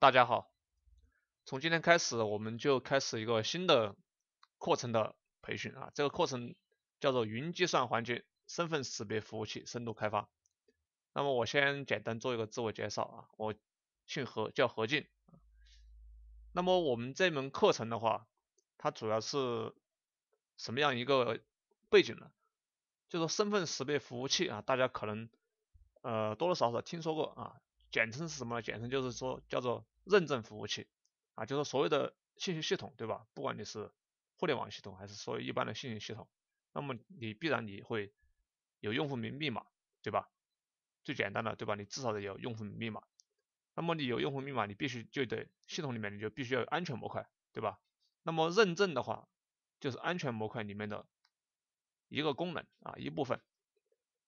大家好，从今天开始，我们就开始一个新的课程的培训啊，这个课程叫做云计算环境身份识别服务器深度开发。那么我先简单做一个自我介绍啊，我姓何，叫何进。那么我们这门课程的话，它主要是什么样一个背景呢？就说身份识别服务器啊，大家可能呃多多少少听说过啊。简称是什么呢？简称就是说叫做认证服务器啊，就是所谓的信息系统，对吧？不管你是互联网系统还是说一般的信息系统，那么你必然你会有用户名密码，对吧？最简单的，对吧？你至少得有用户名密码。那么你有用户名密码，你必须就得系统里面你就必须要有安全模块，对吧？那么认证的话就是安全模块里面的一个功能啊一部分。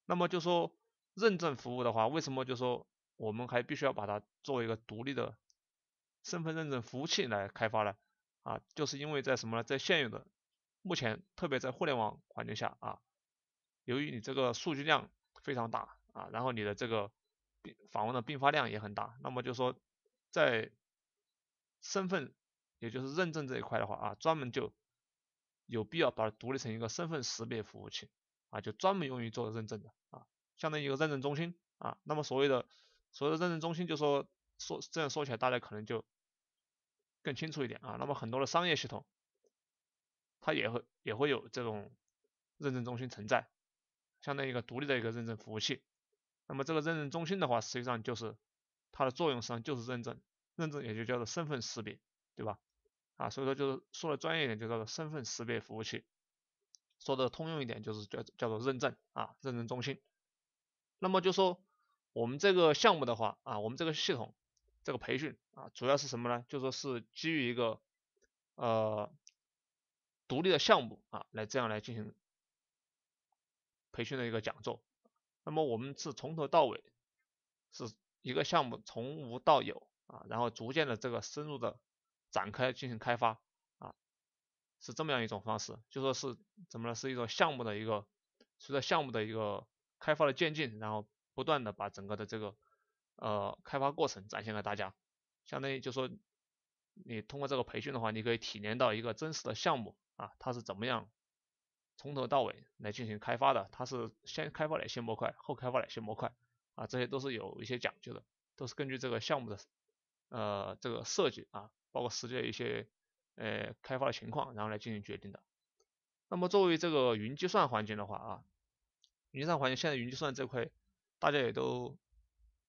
那么就说认证服务的话，为什么就说？我们还必须要把它作为一个独立的身份认证服务器来开发呢？啊，就是因为在什么呢？在现有的目前，特别在互联网环境下啊，由于你这个数据量非常大啊，然后你的这个并访问的并发量也很大，那么就说在身份也就是认证这一块的话啊，专门就有必要把它独立成一个身份识别服务器啊，就专门用于做认证的啊，相当于一个认证中心啊，那么所谓的。所谓的认证中心，就说说这样说起来，大家可能就更清楚一点啊。那么很多的商业系统，它也会也会有这种认证中心存在，相当于一个独立的一个认证服务器。那么这个认证中心的话，实际上就是它的作用，实际上就是认证，认证也就叫做身份识别，对吧？啊，所以说就是说的专业一点，就叫做身份识别服务器；说的通用一点，就是叫叫做认证啊，认证中心。那么就说。我们这个项目的话啊，我们这个系统这个培训啊，主要是什么呢？就说是基于一个呃独立的项目啊，来这样来进行培训的一个讲座。那么我们是从头到尾是一个项目从无到有啊，然后逐渐的这个深入的展开进行开发啊，是这么样一种方式，就说是怎么呢？是一种项目的一个随着项目的一个开发的渐进，然后。不断的把整个的这个呃开发过程展现给大家，相当于就说你通过这个培训的话，你可以体验到一个真实的项目啊，它是怎么样从头到尾来进行开发的，它是先开发哪些模块，后开发哪些模块啊，这些都是有一些讲究的，都是根据这个项目的呃这个设计啊，包括实际的一些呃开发的情况，然后来进行决定的。那么作为这个云计算环境的话啊，云计算环境现在云计算这块。大家也都，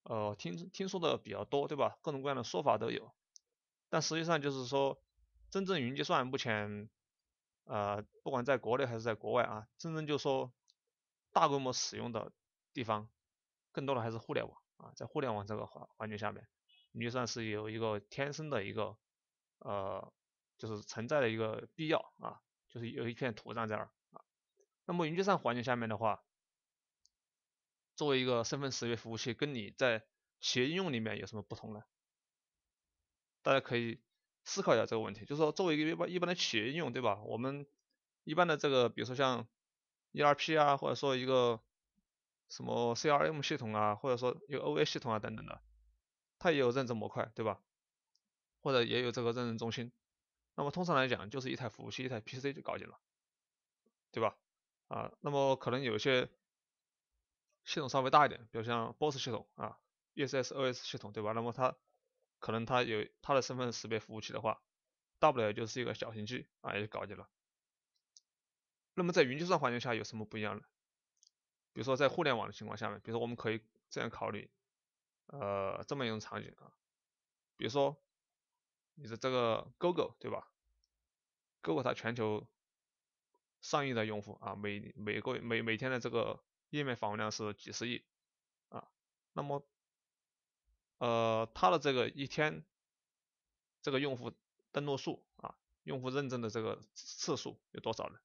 呃，听听说的比较多，对吧？各种各样的说法都有，但实际上就是说，真正云计算目前，呃，不管在国内还是在国外啊，真正就说大规模使用的地方，更多的还是互联网啊，在互联网这个环环境下面，云计算是有一个天生的一个，呃，就是存在的一个必要啊，就是有一片土壤在那儿啊。那么云计算环境下面的话，作为一个身份识别服务器，跟你在企业应用里面有什么不同呢？大家可以思考一下这个问题。就是说，作为一个一般一般的企业应用，对吧？我们一般的这个，比如说像 E R P 啊，或者说一个什么 C R M 系统啊，或者说一个 O A 系统啊等等的，它也有认证模块，对吧？或者也有这个认证中心。那么通常来讲，就是一台服务器，一台 P C 就搞定了，对吧？啊，那么可能有些系统稍微大一点，比如像 BOSS 系统啊，ESOS 系统对吧？那么它可能它有它的身份识别服务器的话，大不了就是一个小型机啊，也就搞定了。那么在云计算环境下有什么不一样呢？比如说在互联网的情况下面，比如说我们可以这样考虑，呃，这么一种场景啊，比如说你的这个 Google 对吧？Google 它全球上亿的用户啊，每每个每每天的这个。页面访问量是几十亿啊，那么，呃，它的这个一天，这个用户登录数啊，用户认证的这个次数有多少呢？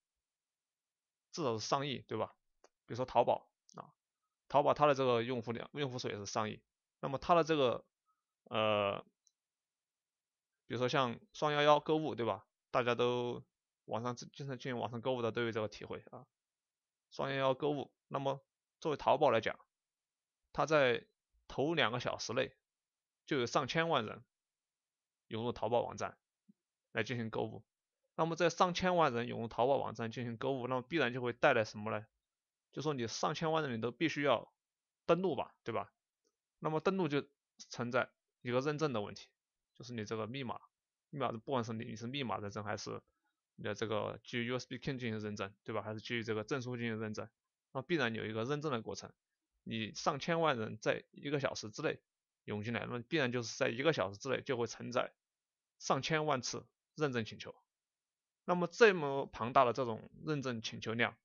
至少是上亿，对吧？比如说淘宝啊，淘宝它的这个用户量、用户数也是上亿。那么它的这个，呃，比如说像双幺幺购物，对吧？大家都网上经常进网上购物的都有这个体会啊，双幺幺购物。那么，作为淘宝来讲，它在头两个小时内就有上千万人涌入淘宝网站来进行购物。那么，在上千万人涌入淘宝网站进行购物，那么必然就会带来什么呢？就说你上千万人你都必须要登录吧，对吧？那么登录就存在一个认证的问题，就是你这个密码，密码不管是你是密码认证还是你的这个基于 USB Key 进行认证，对吧？还是基于这个证书进行认证？那必然有一个认证的过程，你上千万人在一个小时之内涌进来，那么必然就是在一个小时之内就会承载上千万次认证请求。那么这么庞大的这种认证请求量，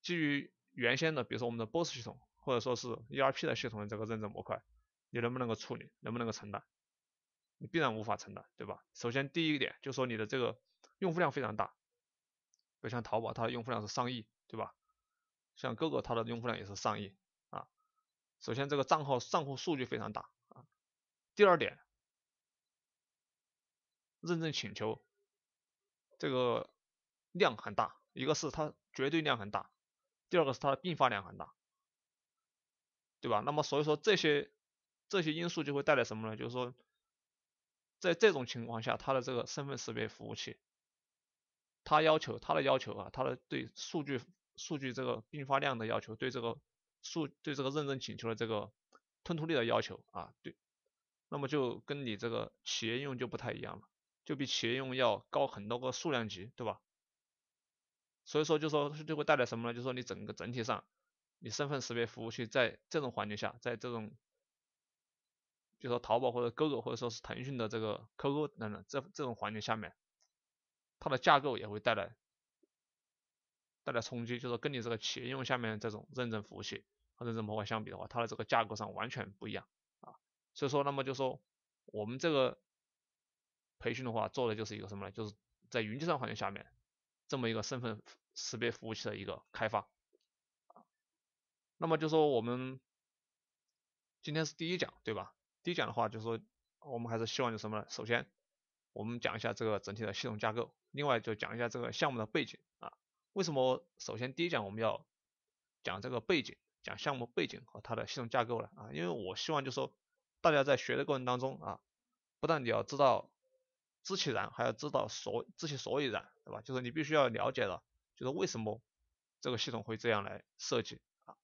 基于原先的比如说我们的 Boss 系统或者说是 ERP 的系统的这个认证模块，你能不能够处理？能不能够承担？你必然无法承担，对吧？首先第一个点就说你的这个用户量非常大，就像淘宝它的用户量是上亿，对吧？像各个它的用户量也是上亿啊，首先这个账号账户数据非常大啊，第二点，认证请求这个量很大，一个是它绝对量很大，第二个是它的并发量很大，对吧？那么所以说这些这些因素就会带来什么呢？就是说，在这种情况下，它的这个身份识别服务器，它要求它的要求啊，它的对数据。数据这个并发量的要求，对这个数对这个认证请求的这个吞吐率的要求啊，对，那么就跟你这个企业用就不太一样了，就比企业用要高很多个数量级，对吧？所以说就说就会带来什么呢？就说你整个整体上，你身份识别服务器在这种环境下，在这种就说淘宝或者 Google 或者说是腾讯的这个 QQ 等等这这种环境下面，它的架构也会带来。带来冲击，就是跟你这个企业用下面这种认证服务器和认证模块相比的话，它的这个架构上完全不一样啊。所以说，那么就说我们这个培训的话，做的就是一个什么呢？就是在云计算环境下面这么一个身份识别服务器的一个开发。那么就说我们今天是第一讲，对吧？第一讲的话，就说我们还是希望就什么，呢？首先我们讲一下这个整体的系统架构，另外就讲一下这个项目的背景啊。为什么首先第一讲我们要讲这个背景，讲项目背景和它的系统架构呢？啊，因为我希望就说大家在学的过程当中啊，不但你要知道知其然，还要知道所知其所以然，对吧？就是你必须要了解的，就是为什么这个系统会这样来设计啊，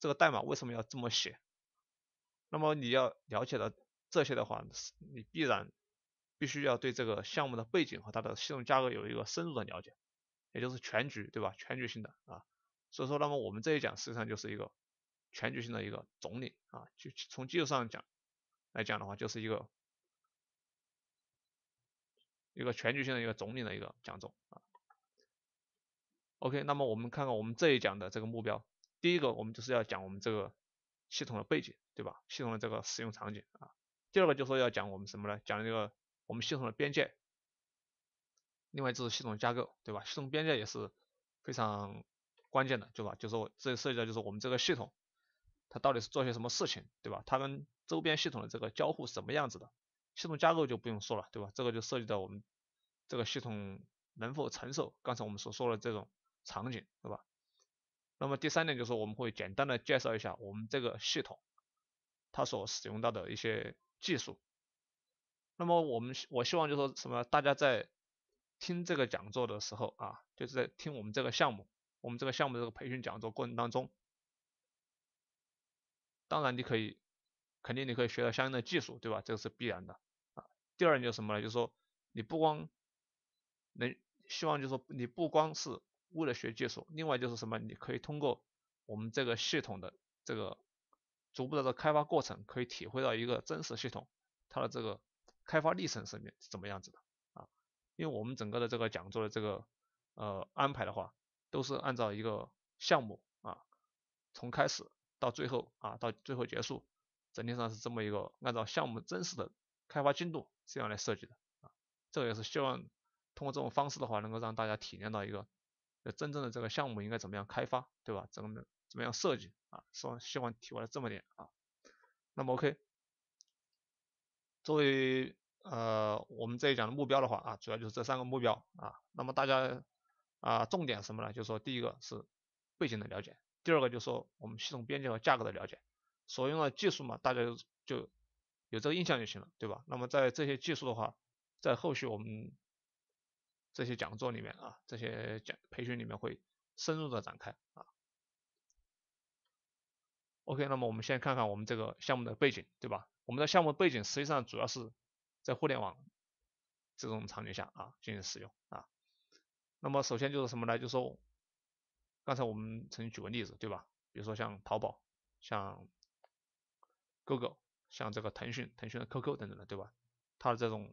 这个代码为什么要这么写？那么你要了解了这些的话，你必然必须要对这个项目的背景和它的系统架构有一个深入的了解。也就是全局，对吧？全局性的啊，所以说那么我们这一讲实际上就是一个全局性的一个总领啊，就从技术上讲来讲的话，就是一个一个全局性的一个总领的一个讲座啊。OK，那么我们看看我们这一讲的这个目标，第一个我们就是要讲我们这个系统的背景，对吧？系统的这个使用场景啊，第二个就是要讲我们什么呢？讲这个我们系统的边界。另外就是系统架构，对吧？系统边界也是非常关键的，对吧？就是我这涉及到就是我们这个系统，它到底是做些什么事情，对吧？它跟周边系统的这个交互什么样子的？系统架构就不用说了，对吧？这个就涉及到我们这个系统能否承受刚才我们所说的这种场景，对吧？那么第三点就是我们会简单的介绍一下我们这个系统，它所使用到的一些技术。那么我们我希望就是说什么？大家在听这个讲座的时候啊，就是在听我们这个项目，我们这个项目这个培训讲座过程当中，当然你可以，肯定你可以学到相应的技术，对吧？这个是必然的啊。第二点是什么呢？就是说你不光能希望，就是说你不光是为了学技术，另外就是什么？你可以通过我们这个系统的这个逐步的这开发过程，可以体会到一个真实系统它的这个开发历程是怎怎么样子的。因为我们整个的这个讲座的这个呃安排的话，都是按照一个项目啊，从开始到最后啊，到最后结束，整体上是这么一个按照项目真实的开发进度这样来设计的啊。这个也是希望通过这种方式的话，能够让大家体验到一个真正的这个项目应该怎么样开发，对吧？怎么怎么样设计啊？希望希望提过了这么点啊。那么 OK，作为呃，我们这一讲的目标的话啊，主要就是这三个目标啊。那么大家啊，重点什么呢？就说第一个是背景的了解，第二个就说我们系统边界和价格的了解，所用的技术嘛，大家就就有这个印象就行了，对吧？那么在这些技术的话，在后续我们这些讲座里面啊，这些讲培训里面会深入的展开啊。OK，那么我们先看看我们这个项目的背景，对吧？我们的项目背景实际上主要是。在互联网这种场景下啊，进行使用啊。那么首先就是什么呢？就说刚才我们曾经举个例子，对吧？比如说像淘宝、像 Google、像这个腾讯、腾讯的 QQ 等等的，对吧？它的这种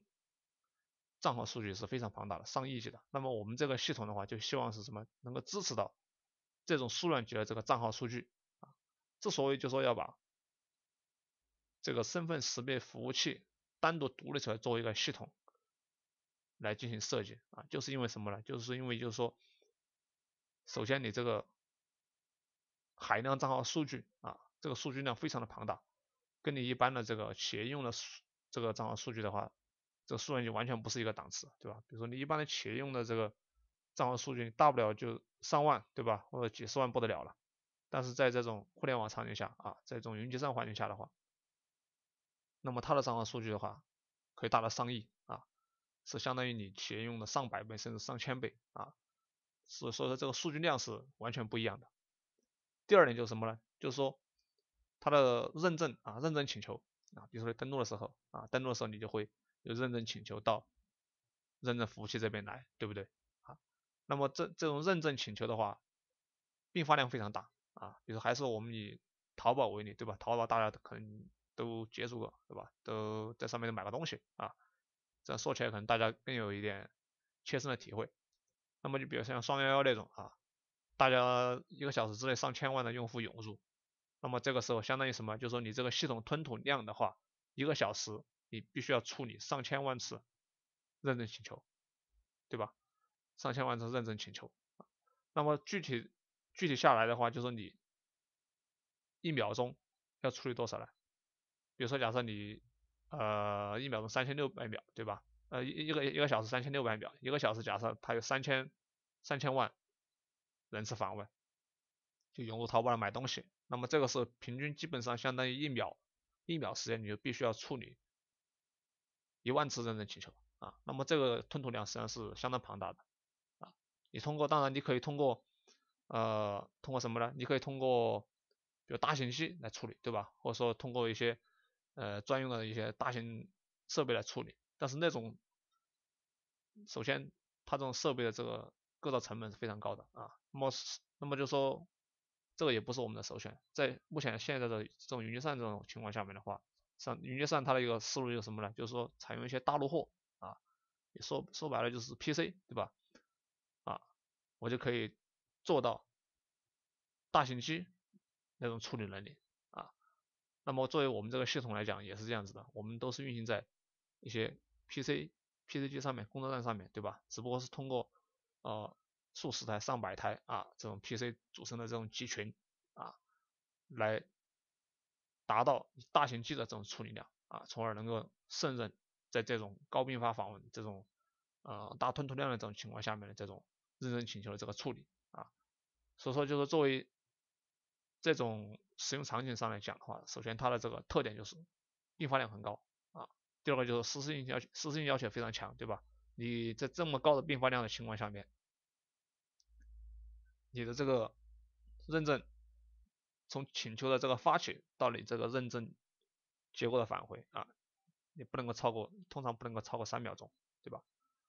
账号数据是非常庞大的，上亿级的。那么我们这个系统的话，就希望是什么？能够支持到这种数量级的这个账号数据。啊。之所以就说要把这个身份识别服务器。单独独立出来作为一个系统来进行设计啊，就是因为什么呢？就是因为就是说，首先你这个海量账号数据啊，这个数据量非常的庞大，跟你一般的这个企业用的这个账号数据的话，这个数量就完全不是一个档次，对吧？比如说你一般的企业用的这个账号数据，大不了就上万，对吧？或者几十万不得了了，但是在这种互联网场景下啊，在这种云计算环境下的话。那么它的账号数据的话，可以达到上亿啊，是相当于你企业用的上百倍甚至上千倍啊，是所以说这个数据量是完全不一样的。第二点就是什么呢？就是说它的认证啊，认证请求啊，比如说登录的时候啊，登录的时候你就会有认证请求到认证服务器这边来，对不对啊？那么这这种认证请求的话，并发量非常大啊，比如还是我们以淘宝为例，对吧？淘宝大家可能。都接触过，对吧？都在上面都买过东西啊，这样说起来可能大家更有一点切身的体会。那么就比如像双幺幺那种啊，大家一个小时之内上千万的用户涌入，那么这个时候相当于什么？就说你这个系统吞吐量的话，一个小时你必须要处理上千万次认证请求，对吧？上千万次认证请求，那么具体具体下来的话，就是你一秒钟要处理多少呢？比如说，假设你呃一秒钟三千六百秒，对吧？呃一一个一个小时三千六百秒，一个小时假设它有三千三千万人次访问，就涌入淘宝来买东西，那么这个是平均基本上相当于一秒一秒时间你就必须要处理一万次认证请求啊。那么这个吞吐量实际上是相当庞大的啊。你通过，当然你可以通过呃通过什么呢？你可以通过比如大型机来处理，对吧？或者说通过一些呃，专用的一些大型设备来处理，但是那种，首先它这种设备的这个构造成本是非常高的啊，那么那么就说这个也不是我们的首选，在目前现在的这种云计算这种情况下面的话，像云计算它的一个思路就是什么呢？就是说采用一些大陆货啊，说说白了就是 PC 对吧？啊，我就可以做到大型机那种处理能力。那么作为我们这个系统来讲，也是这样子的，我们都是运行在一些 PC、PC 机上面、工作站上面，对吧？只不过是通过呃数十台、上百台啊这种 PC 组成的这种集群啊，来达到大型机的这种处理量啊，从而能够胜任在这种高并发访问、这种呃大吞吐量的这种情况下面的这种认证请求的这个处理啊。所以说就是作为这种。使用场景上来讲的话，首先它的这个特点就是并发量很高啊，第二个就是实时性要求，实时性要求非常强，对吧？你在这么高的并发量的情况下面，你的这个认证从请求的这个发起到你这个认证结果的返回啊，你不能够超过，通常不能够超过三秒钟，对吧？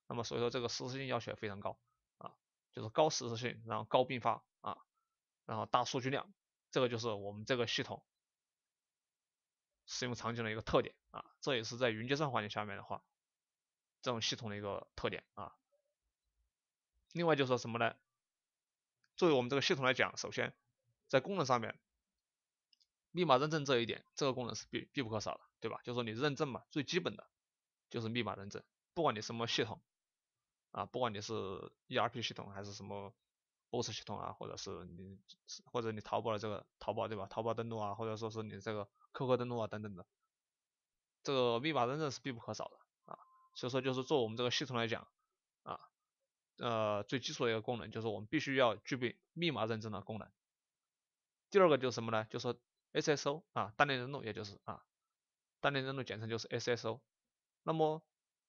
那么所以说这个实时性要求非常高啊，就是高实时性，然后高并发啊，然后大数据量。这个就是我们这个系统使用场景的一个特点啊，这也是在云计算环境下面的话，这种系统的一个特点啊。另外就是说什么呢？作为我们这个系统来讲，首先在功能上面，密码认证这一点，这个功能是必必不可少的，对吧？就是说你认证嘛，最基本的就是密码认证，不管你什么系统啊，不管你是 ERP 系统还是什么。boss 系统啊，或者是你，或者你淘宝的这个淘宝对吧？淘宝登录啊，或者说是你这个 QQ 登录啊等等的，这个密码认证是必不可少的啊。所以说就是做我们这个系统来讲啊，呃，最基础的一个功能就是我们必须要具备密码认证的功能。第二个就是什么呢？就是 SSO 啊，单联登录，也就是啊，单联登录简称就是 SSO。那么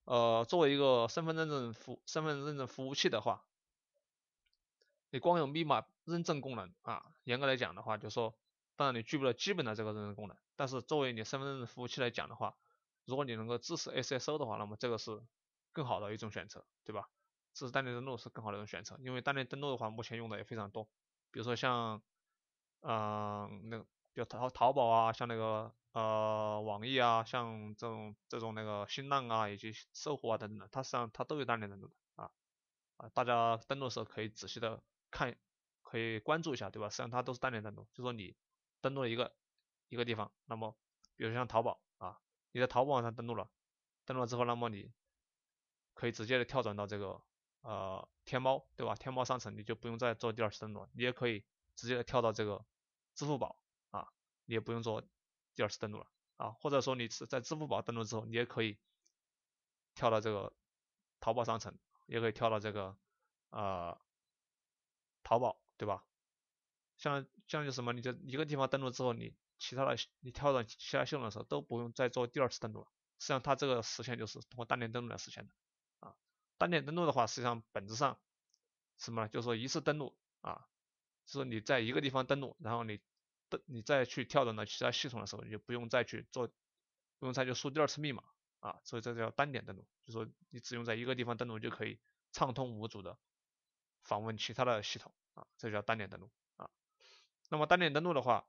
呃，作为一个身份认证服身份认证服务器的话。你光有密码认证功能啊，严格来讲的话，就说当然你具备了基本的这个认证功能，但是作为你身份认证服务器来讲的话，如果你能够支持 SSO 的话，那么这个是更好的一种选择，对吧？支持单点登录是更好的一种选择，因为单点登录的话，目前用的也非常多，比如说像，嗯，那比如淘淘宝啊，像那个呃网易啊，像这种这种那个新浪啊，以及搜狐啊等等，它实际上它都有单点登录的啊啊，大家登录的时候可以仔细的。看，可以关注一下，对吧？实际上它都是单点登录，就说你登录一个一个地方，那么，比如像淘宝啊，你在淘宝网上登录了，登录了之后，那么你可以直接的跳转到这个呃天猫，对吧？天猫商城你就不用再做第二次登录，你也可以直接跳到这个支付宝啊，你也不用做第二次登录了啊，或者说你在支付宝登录之后，你也可以跳到这个淘宝商城，也可以跳到这个呃淘宝对吧？像像就什么，你就一个地方登录之后，你其他的你跳转其他系统的时候都不用再做第二次登录了。实际上它这个实现就是通过单点登录来实现的啊。单点登录的话，实际上本质上什么呢？就是说一次登录啊，就是你在一个地方登录，然后你登你再去跳转到其他系统的时候，你就不用再去做不用再去输第二次密码啊。所以这叫单点登录，就是说你只用在一个地方登录就可以畅通无阻的。访问其他的系统啊，这叫单点登录啊。那么单点登录的话，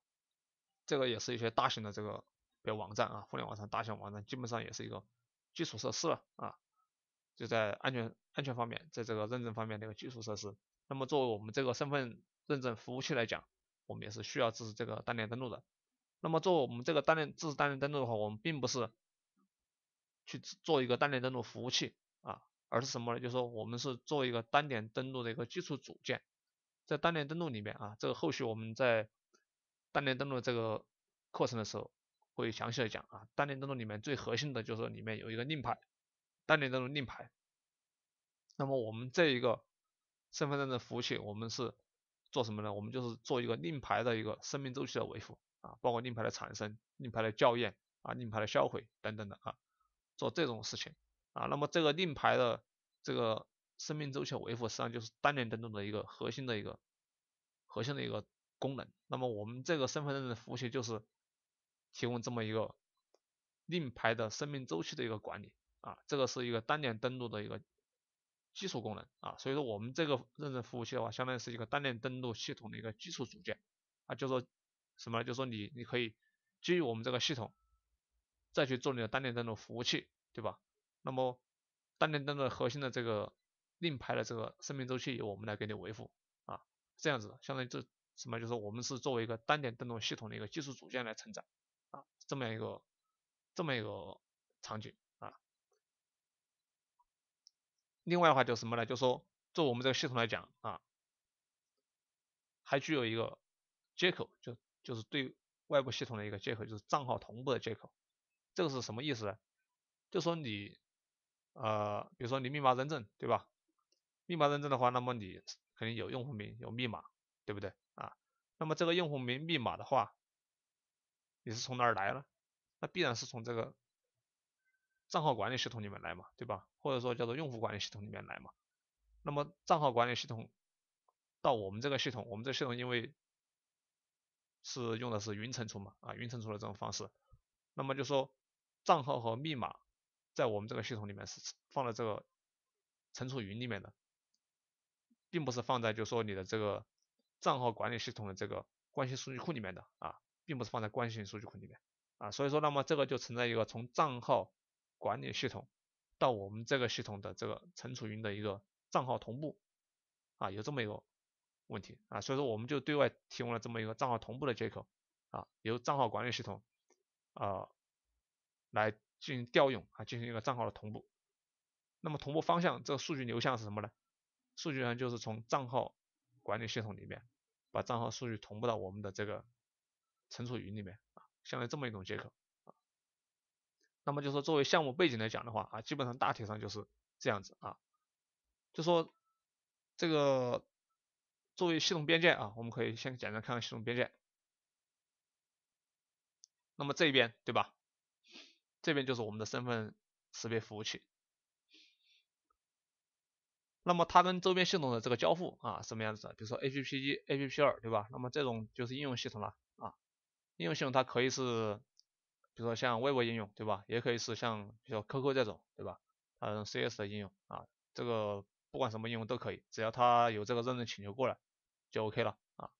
这个也是一些大型的这个，比如网站啊，互联网上大型网站基本上也是一个基础设施了啊。就在安全安全方面，在这个认证方面的一个基础设施。那么作为我们这个身份认证服务器来讲，我们也是需要支持这个单点登录的。那么作为我们这个单点支持单点登录的话，我们并不是去做一个单点登录服务器。而是什么呢？就是说，我们是做一个单点登录的一个基础组件。在单点登录里面啊，这个后续我们在单点登录这个课程的时候会详细的讲啊。单点登录里面最核心的就是里面有一个令牌，单点登录令牌。那么我们这一个身份证的服务器，我们是做什么呢？我们就是做一个令牌的一个生命周期的维护啊，包括令牌的产生、令牌的校验啊、令牌的销毁等等的啊，做这种事情。啊，那么这个令牌的这个生命周期维护，实际上就是单联登录的一个核心的一个核心的一个功能。那么我们这个身份认证服务器就是提供这么一个令牌的生命周期的一个管理啊，这个是一个单联登录的一个基础功能啊。所以说我们这个认证服务器的话，相当于是一个单联登录系统的一个基础组件啊。就说什么呢？就说你你可以基于我们这个系统再去做你的单联登录服务器，对吧？那么单点灯的核心的这个令牌的这个生命周期由我们来给你维护啊，这样子相当于这什么就是我们是作为一个单点登录系统的一个技术组件来承载啊，这么样一个这么一个场景啊。另外的话就什么呢？就说做我们这个系统来讲啊，还具有一个接口，就就是对外部系统的一个接口，就是账号同步的接口。这个是什么意思呢？就说你。呃，比如说你密码认证，对吧？密码认证的话，那么你肯定有用户名有密码，对不对啊？那么这个用户名密码的话，你是从哪儿来呢？那必然是从这个账号管理系统里面来嘛，对吧？或者说叫做用户管理系统里面来嘛。那么账号管理系统到我们这个系统，我们这系统因为是用的是云存储嘛，啊，云存储的这种方式，那么就说账号和密码。在我们这个系统里面是放在这个存储云里面的，并不是放在就是说你的这个账号管理系统的这个关系数据库里面的啊，并不是放在关系数据库里面啊，所以说那么这个就存在一个从账号管理系统到我们这个系统的这个存储云的一个账号同步啊，有这么一个问题啊，所以说我们就对外提供了这么一个账号同步的接口啊，由账号管理系统啊来。进行调用啊，进行一个账号的同步，那么同步方向这个数据流向是什么呢？数据上就是从账号管理系统里面把账号数据同步到我们的这个存储云里面啊，相当于这么一种接口啊。那么就说作为项目背景来讲的话啊，基本上大体上就是这样子啊，就说这个作为系统边界啊，我们可以先简单看看系统边界，那么这边对吧？这边就是我们的身份识别服务器，那么它跟周边系统的这个交互啊，什么样子？比如说 APP 一、APP 二，对吧？那么这种就是应用系统了啊。应用系统它可以是，比如说像微博应用，对吧？也可以是像比如说 QQ 这种，对吧？嗯，CS 的应用啊，这个不管什么应用都可以，只要它有这个认证请求过来就 OK 了啊。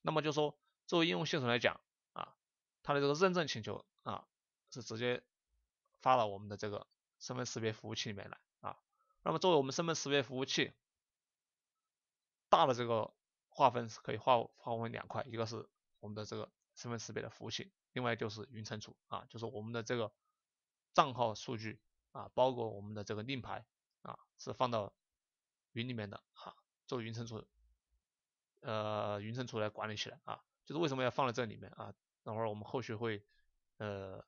那么就说作为应用系统来讲啊，它的这个认证请求啊，是直接。发到我们的这个身份识别服务器里面来啊。那么作为我们身份识别服务器大的这个划分是可以划划分两块，一个是我们的这个身份识别的服务器，另外就是云存储啊，就是我们的这个账号数据啊，包括我们的这个令牌啊，是放到云里面的哈，做云存储，呃，云存储来管理起来啊。就是为什么要放在这里面啊？等会儿我们后续会呃。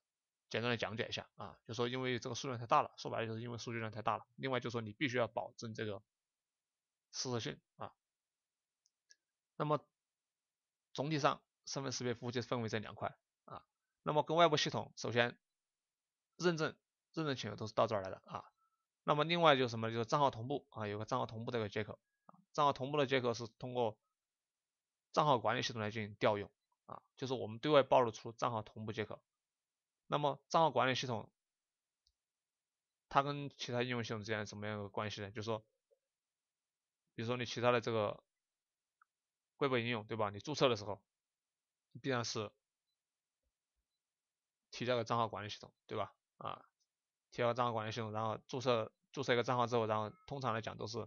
简单的讲解一下啊，就说因为这个数量太大了，说白了就是因为数据量太大了。另外就说你必须要保证这个实时性啊。那么总体上身份识别服务器分为这两块啊。那么跟外部系统首先认证、认证请求都是到这儿来的啊。那么另外就是什么？就是账号同步啊，有个账号同步这个接口。账号同步的接口是通过账号管理系统来进行调用啊，就是我们对外暴露出账号同步接口。那么账号管理系统，它跟其他应用系统之间什么样的个关系呢？就是说，比如说你其他的这个微博应用，对吧？你注册的时候，必然是提交个账号管理系统，对吧？啊，提交账号管理系统，然后注册注册一个账号之后，然后通常来讲都是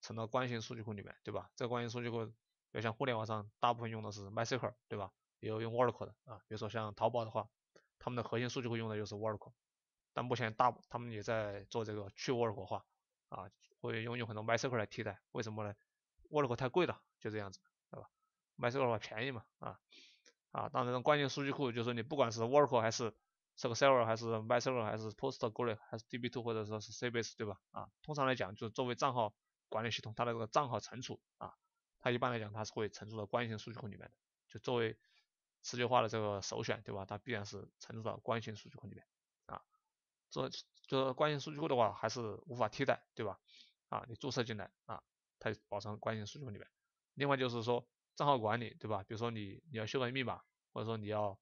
存到关系数据库里面，对吧？这个关系数据库，比如像互联网上大部分用的是 MySQL，对吧？也有用 Oracle 的，啊，比如说像淘宝的话。他们的核心数据库用的就是 Oracle，但目前大他们也在做这个去 Oracle 化，啊，会用有很多 MySQL 来替代，为什么呢？Oracle 太贵了，就这样子，对吧？MySQL 便宜嘛，啊，啊，当然，关键数据库就是你不管是 Oracle 还是 SQL Server 还是 MySQL 还是 PostgreSQL 还是 DB2 或者说是 CBase，对吧？啊，通常来讲，就是作为账号管理系统，它的这个账号存储，啊，它一般来讲它是会存储到关键性数据库里面的，就作为。持久化的这个首选，对吧？它必然是存储到关系数据库里面，啊，这这关系数据库的话还是无法替代，对吧？啊，你注册进来啊，它保存关系数据库里面。另外就是说账号管理，对吧？比如说你你要修改密码，或者说你要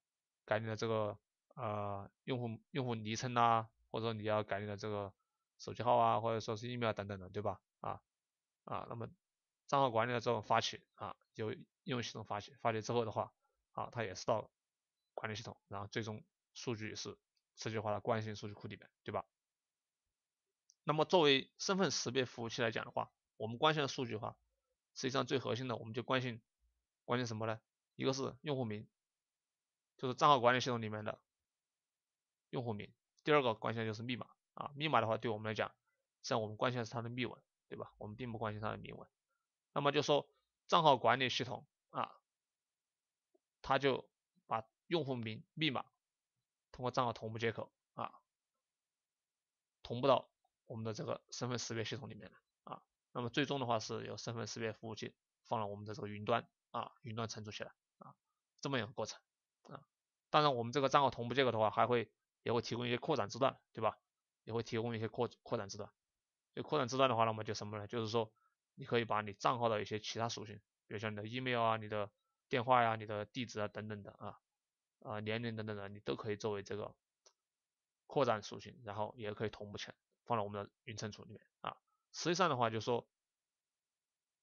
改你的这个呃用户用户昵称啊，或者说你要改你的这个手机号啊，或者说是 email 等等的，对吧？啊啊，那么账号管理的这种发起啊，由应用系统发起发起之后的话。啊，它也是到管理系统，然后最终数据是数据化的关性数据库里面，对吧？那么作为身份识别服务器来讲的话，我们关心的数据的话，实际上最核心的我们就关心关心什么呢？一个是用户名，就是账号管理系统里面的用户名。第二个关心的就是密码啊，密码的话对我们来讲，实际上我们关心的是它的密文，对吧？我们并不关心它的明文。那么就说账号管理系统啊。他就把用户名、密码通过账号同步接口啊，同步到我们的这个身份识别系统里面了啊。那么最终的话是由身份识别服务器放到我们的这个云端啊，云端存储起来啊，这么一个过程啊。当然，我们这个账号同步接口的话，还会也会提供一些扩展字段，对吧？也会提供一些扩扩展字段。就扩展字段的话，那么就什么呢？就是说你可以把你账号的一些其他属性，比如像你的 email 啊，你的电话呀，你的地址啊，等等的啊，啊，年龄等等的，你都可以作为这个扩展属性，然后也可以同步起来，放到我们的云存储里面啊。实际上的话，就说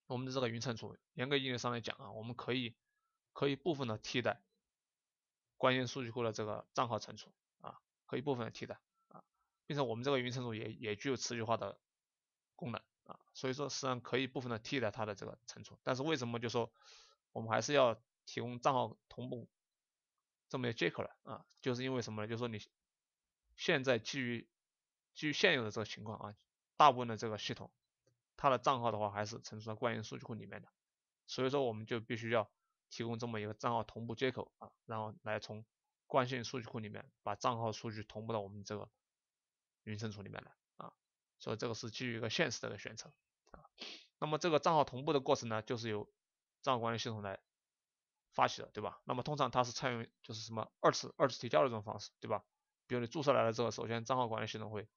我们的这个云存储，严格意义上来讲啊，我们可以可以部分的替代关键数据库的这个账号存储啊，可以部分的替代啊，并且我们这个云存储也也具有持续化的功能啊，所以说实际上可以部分的替代它的这个存储，但是为什么就说？我们还是要提供账号同步这么一个接口的啊，就是因为什么呢？就是说你现在基于基于现有的这个情况啊，大部分的这个系统，它的账号的话还是存储在惯性数据库里面的，所以说我们就必须要提供这么一个账号同步接口啊，然后来从惯性数据库里面把账号数据同步到我们这个云存储里面来啊，所以这个是基于一个现实的一个选择啊。那么这个账号同步的过程呢，就是有。账号管理系统来发起的，对吧？那么通常它是采用就是什么二次二次提交的这种方式，对吧？比如你注册来了之后，首先账号管理系统会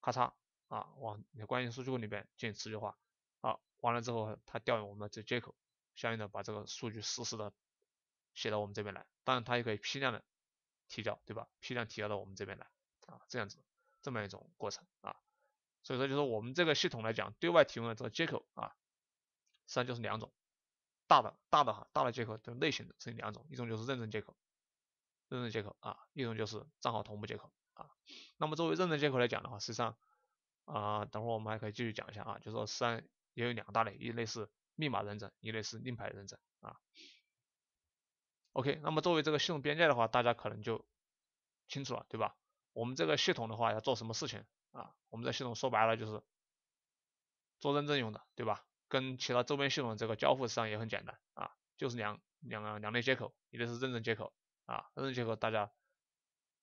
咔嚓啊往你的关系数据库里边进行持久化，啊完了之后它调用我们的这接口，相应的把这个数据实时的写到我们这边来。当然它也可以批量的提交，对吧？批量提交到我们这边来啊这样子这么一种过程啊。所以说就是我们这个系统来讲，对外提供的这个接口啊，实际上就是两种。大的，大的哈，大的接口的类型的是两种，一种就是认证接口，认证接口啊，一种就是账号同步接口啊。那么作为认证接口来讲的话，实际上啊，等会儿我们还可以继续讲一下啊，就说实际上也有两大类，一类是密码认证，一类是令牌认证啊。OK，那么作为这个系统边界的话，大家可能就清楚了，对吧？我们这个系统的话要做什么事情啊？我们这系统说白了就是做认证用的，对吧？跟其他周边系统这个交互实际上也很简单啊，就是两两两类接口，一类是认证接口啊，认证接口大家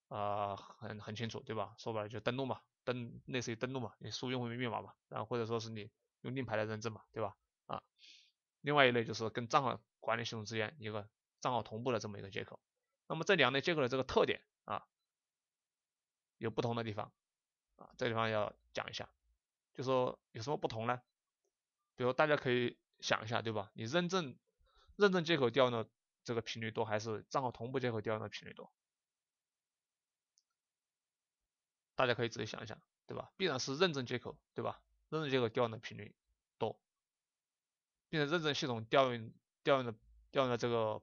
啊很很清楚对吧？说白了就登录嘛，登类似于登录嘛，你输用户名密码嘛，然后或者说是你用令牌来认证嘛，对吧？啊，另外一类就是跟账号管理系统之间一个账号同步的这么一个接口。那么这两类接口的这个特点啊，有不同的地方啊，这地方要讲一下，就说有什么不同呢？比如大家可以想一下，对吧？你认证认证接口调用的这个频率多，还是账号同步接口调用的频率多？大家可以仔细想一想，对吧？必然是认证接口，对吧？认证接口调用的频率多，并且认证系统调用调用的调用的这个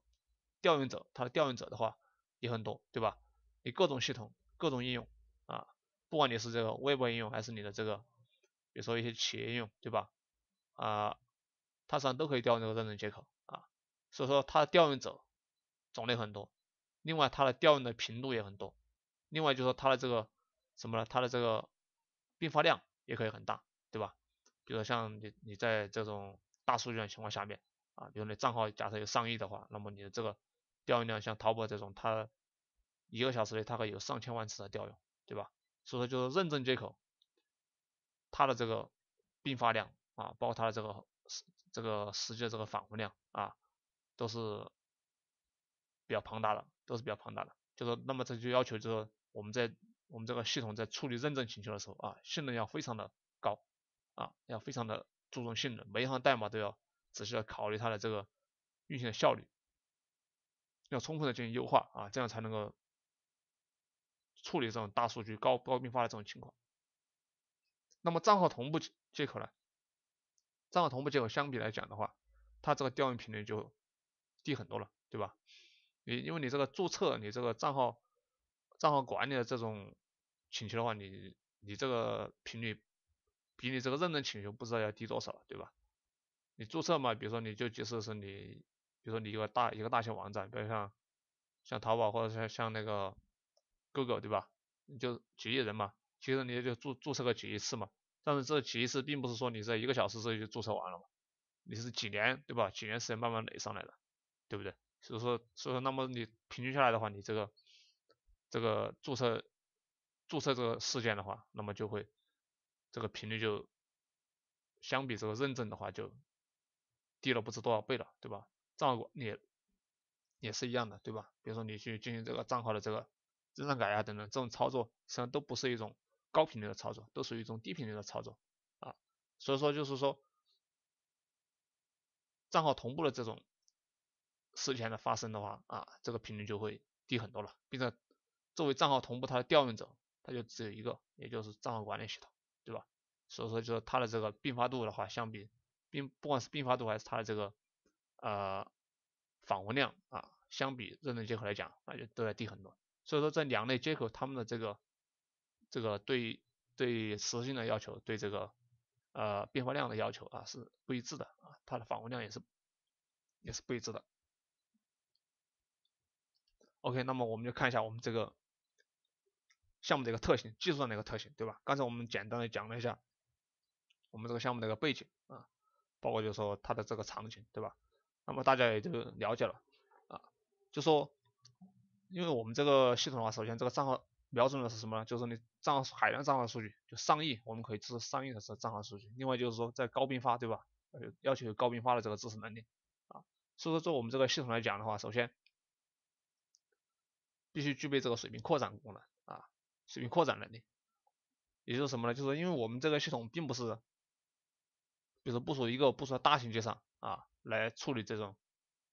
调用者，它的调用者的话也很多，对吧？你各种系统、各种应用啊，不管你是这个微博应用，还是你的这个，比如说一些企业应用，对吧？啊，它实际上都可以调用这个认证接口啊，所以说它的调用者种类很多，另外它的调用的频度也很多，另外就是说它的这个什么呢？它的这个并发量也可以很大，对吧？比如说像你你在这种大数据的情况下面啊，比如你账号假设有上亿的话，那么你的这个调用量像淘宝这种，它一个小时内它会有上千万次的调用，对吧？所以说就是认证接口它的这个并发量。啊，包括它的这个实这个实际的这个访问量啊，都是比较庞大的，都是比较庞大的。就是那么这就要求，就是我们在我们这个系统在处理认证请求的时候啊，性能要非常的高啊，要非常的注重性能，每一行代码都要仔细的考虑它的这个运行的效率，要充分的进行优化啊，这样才能够处理这种大数据、高高并发的这种情况。那么账号同步接口呢？账号同步接口相比来讲的话，它这个调用频率就低很多了，对吧？你因为你这个注册、你这个账号账号管理的这种请求的话，你你这个频率比你这个认证请求不知道要低多少，对吧？你注册嘛，比如说你就即使是你，比如说你一个大一个大型网站，比如像像淘宝或者像像那个 Google，对吧？你就几亿人嘛，其实你就注注册个几亿次嘛。但是这其实并不是说你在一个小时之内就注册完了，你是几年，对吧？几年时间慢慢垒上来的，对不对？所以说，所以说那么你平均下来的话，你这个这个注册注册这个事件的话，那么就会这个频率就相比这个认证的话就低了不知多少倍了，对吧？账号你也是一样的，对吧？比如说你去进行这个账号的这个认证改啊等等这种操作，实际上都不是一种。高频率的操作都属于一种低频率的操作啊，所以说就是说账号同步的这种事件的发生的话啊，这个频率就会低很多了，并且作为账号同步它的调用者，它就只有一个，也就是账号管理系统，对吧？所以说就是它的这个并发度的话，相比并不管是并发度还是它的这个呃访问量啊，相比认证接口来讲，那就都要低很多。所以说这两类接口它们的这个。这个对对磁性的要求，对这个呃变化量的要求啊是不一致的啊，它的访问量也是也是不一致的。OK，那么我们就看一下我们这个项目的一个特性，技术上的一个特性，对吧？刚才我们简单的讲了一下我们这个项目的一个背景啊，包括就说它的这个场景，对吧？那么大家也就了解了啊，就说因为我们这个系统的话，首先这个账号。瞄准的是什么呢？就是你账海量账号数据就上亿，我们可以支持上亿的这个账号数据。另外就是说在高并发，对吧？要求有高并发的这个支持能力啊。所以说做我们这个系统来讲的话，首先必须具备这个水平扩展功能啊，水平扩展能力。也就是什么呢？就是因为我们这个系统并不是，比如说部署一个部署在大型机上啊，来处理这种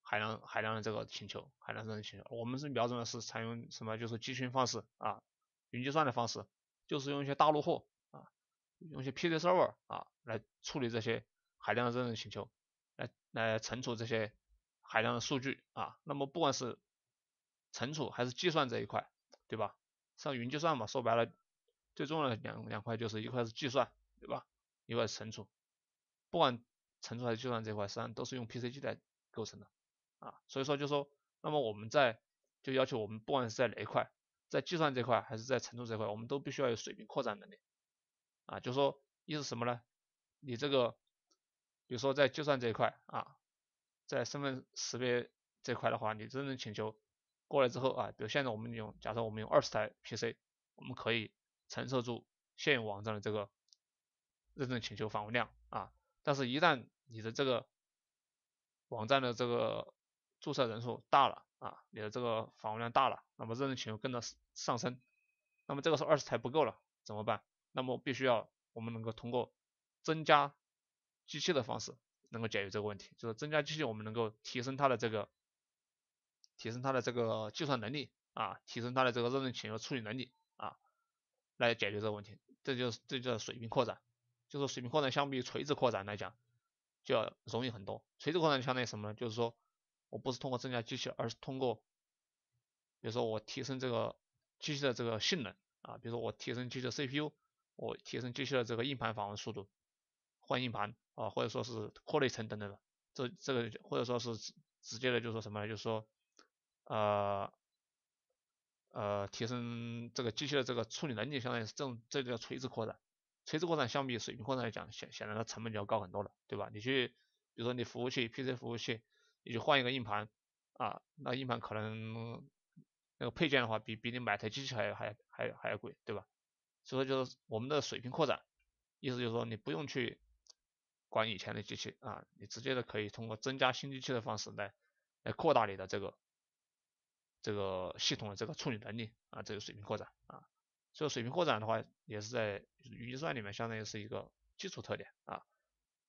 海量海量的这个请求，海量这种请求，我们是瞄准的是采用什么？就是集群方式啊。云计算的方式，就是用一些大陆货啊，用一些 P d Server 啊来处理这些海量的任务请求，来来存储这些海量的数据啊。那么不管是存储还是计算这一块，对吧？上云计算嘛，说白了，最重要的两两块就是一块是计算，对吧？一块是存储，不管存储还是计算这块，实际上都是用 P C G 来构成的啊。所以说，就说那么我们在就要求我们不管是在哪一块。在计算这块还是在程度这块，我们都必须要有水平扩展能力，啊，就说意思什么呢？你这个，比如说在计算这一块啊，在身份识别这块的话，你认证请求过来之后啊，比如现在我们用，假设我们用二十台 PC，我们可以承受住现有网站的这个认证请求访问量啊，但是，一旦你的这个网站的这个注册人数大了啊，你的这个访问量大了，那么认证请求跟着上升，那么这个时候二十台不够了，怎么办？那么必须要我们能够通过增加机器的方式，能够解决这个问题，就是增加机器，我们能够提升它的这个，提升它的这个计算能力啊，提升它的这个认准请求处理能力啊，来解决这个问题。这就是这就水平扩展，就是水平扩展相比于垂直扩展来讲就要容易很多。垂直扩展就相当于什么呢？就是说我不是通过增加机器，而是通过，比如说我提升这个。机器的这个性能啊，比如说我提升机器的 CPU，我提升机器的这个硬盘访问速度，换硬盘啊，或者说是扩内存等等的，这这个或者说是直接的，就是说什么呢？就是说，呃呃，提升这个机器的这个处理能力，相当于是这种这就叫垂直扩展。垂直扩展相比水平扩展来讲，显显然它成本就要高很多了，对吧？你去比如说你服务器、PC 服务器，你去换一个硬盘啊，那硬盘可能。那个配件的话，比比你买台机器还还还还要贵，对吧？所以说就是我们的水平扩展，意思就是说你不用去管以前的机器啊，你直接的可以通过增加新机器的方式来来扩大你的这个这个系统的这个处理能力啊，这个水平扩展啊。这个水平扩展的话，也是在云计算里面相当于是一个基础特点啊。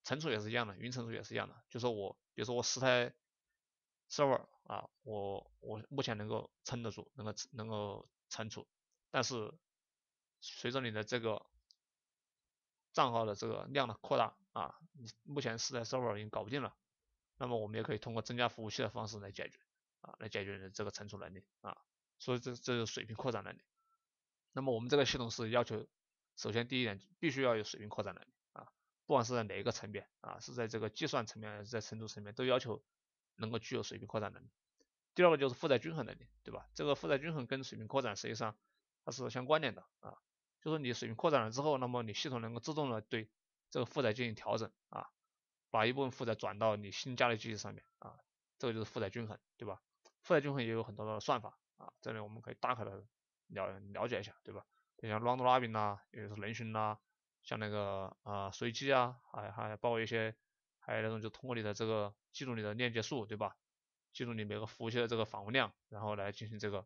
存储也是一样的，云存储也是一样的，就说我比如说我十台 server。啊，我我目前能够撑得住，能够能够存储，但是随着你的这个账号的这个量的扩大啊，你目前是在 server 已经搞不定了，那么我们也可以通过增加服务器的方式来解决啊，来解决你的这个存储能力啊，所以这这是水平扩展能力。那么我们这个系统是要求，首先第一点必须要有水平扩展能力啊，不管是在哪一个层面啊，是在这个计算层面还是在存储层面，都要求。能够具有水平扩展能力，第二个就是负载均衡能力，对吧？这个负载均衡跟水平扩展实际上它是相关联的啊，就是你水平扩展了之后，那么你系统能够自动的对这个负载进行调整啊，把一部分负载转到你新加的机器上面啊，这个就是负载均衡，对吧？负载均衡也有很多的算法啊，这里我们可以大概的了了解一下，对吧？像 round robin 啊，也就是轮询啦，像那个啊随机啊，还还包括一些。还有那种就通过你的这个记录你的链接数，对吧？记录你每个服务器的这个访问量，然后来进行这个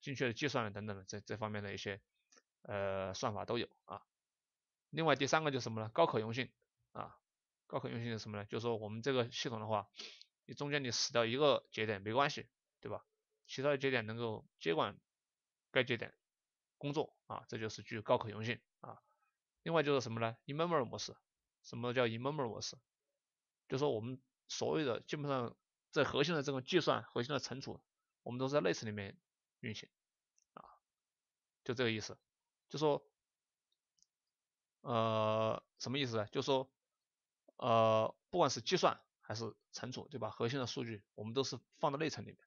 精确的计算等等的这这方面的一些呃算法都有啊。另外第三个就是什么呢？高可用性啊，高可用性是什么呢？就是说我们这个系统的话，你中间你死掉一个节点没关系，对吧？其他的节点能够接管该节点工作啊，这就是具有高可用性啊。另外就是什么呢 e m e m e r 模式，什么叫 e m e m e r 模式？就说我们所有的基本上在核心的这个计算、核心的存储，我们都在内存里面运行啊，就这个意思。就说，呃，什么意思呢？就说，呃，不管是计算还是存储，对吧？核心的数据我们都是放到内存里面，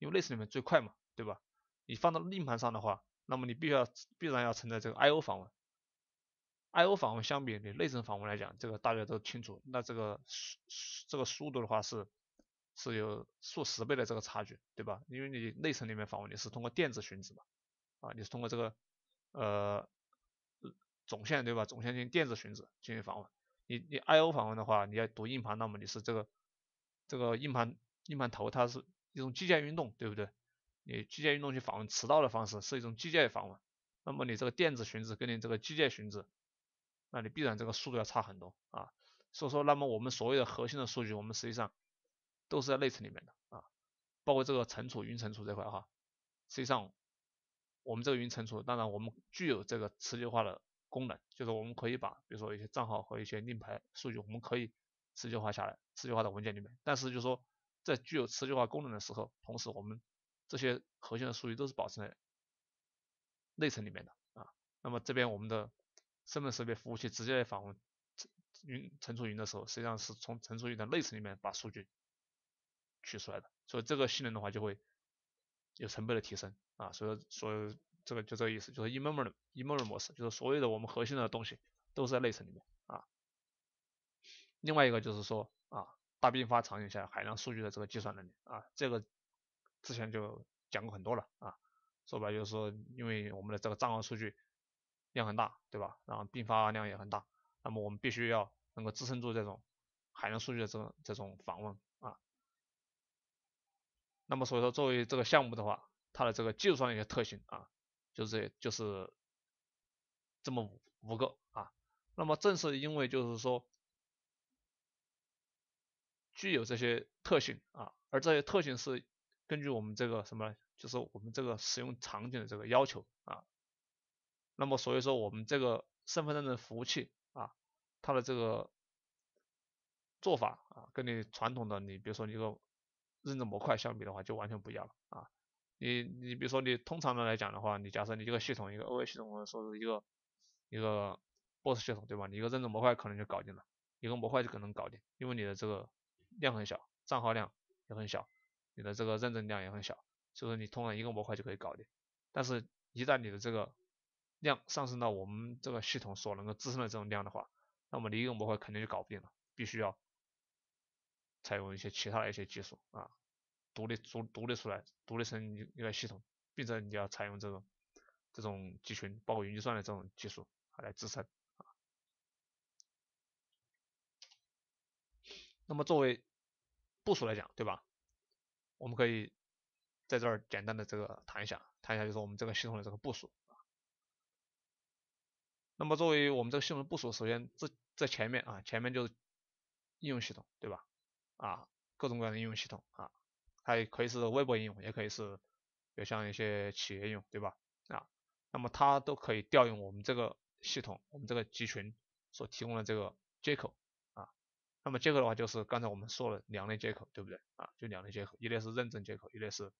因为内存里面最快嘛，对吧？你放到硬盘上的话，那么你必须要必然要存在这个 I/O 访问。I/O 访问相比你内存访问来讲，这个大家都清楚。那这个速这个速度的话是是有数十倍的这个差距，对吧？因为你内存里面访问你是通过电子寻址嘛，啊，你是通过这个呃总线对吧？总线进行电子寻址进行访问。你你 I/O 访问的话，你要读硬盘，那么你是这个这个硬盘硬盘头它是一种机械运动，对不对？你机械运动去访问，迟到的方式是一种机械访问。那么你这个电子寻址跟你这个机械寻址。那你必然这个速度要差很多啊，所以说那么我们所有的核心的数据，我们实际上都是在内存里面的啊，包括这个存储、云存储这块哈，实际上我们这个云存储，当然我们具有这个持久化的功能，就是我们可以把比如说一些账号和一些令牌数据，我们可以持久化下来，持久化的文件里面，但是就说在具有持久化功能的时候，同时我们这些核心的数据都是保存在内存里面的啊，那么这边我们的。身份识别服务器直接访问云存储云的时候，实际上是从存储云的内存里面把数据取出来的，所以这个性能的话就会有成倍的提升啊，所以说，所以这个就这个意思，就是 i m m u b e i m m e m b l 模式，就是所有的我们核心的东西都是在内存里面啊。另外一个就是说啊，大并发场景下海量数据的这个计算能力啊，这个之前就讲过很多了啊，说白就是说因为我们的这个账号数据。量很大，对吧？然后并发量也很大，那么我们必须要能够支撑住这种海量数据的这种这种访问啊。那么所以说作为这个项目的话，它的这个技术上的一些特性啊，就是就是这么五五个啊。那么正是因为就是说具有这些特性啊，而这些特性是根据我们这个什么，就是我们这个使用场景的这个要求啊。那么所以说我们这个身份证的服务器啊，它的这个做法啊，跟你传统的你比如说一个认证模块相比的话，就完全不一样了啊。你你比如说你通常的来讲的话，你假设你一个系统一个 OA 系统或者说是一个一个 BOSS 系统对吧？你一个认证模块可能就搞定了，一个模块就可能搞定，因为你的这个量很小，账号量也很小，你的这个认证量也很小，所以说你通常一个模块就可以搞定。但是一旦你的这个量上升到我们这个系统所能够支撑的这种量的话，那么一个模块肯定就搞不定了，必须要采用一些其他的一些技术啊，独立独独立出来，独立成一个系统，并且你要采用这种这种集群，包括云计算的这种技术来支撑。那么作为部署来讲，对吧？我们可以在这儿简单的这个谈一下，谈一下就是我们这个系统的这个部署。那么作为我们这个系统的部署，首先这在前面啊，前面就是应用系统，对吧？啊，各种各样的应用系统啊，它可以是微博应用，也可以是，比如像一些企业应用，对吧？啊，那么它都可以调用我们这个系统，我们这个集群所提供的这个接口啊。那么接口的话，就是刚才我们说了两类接口，对不对？啊，就两类接口，一类是认证接口，一类是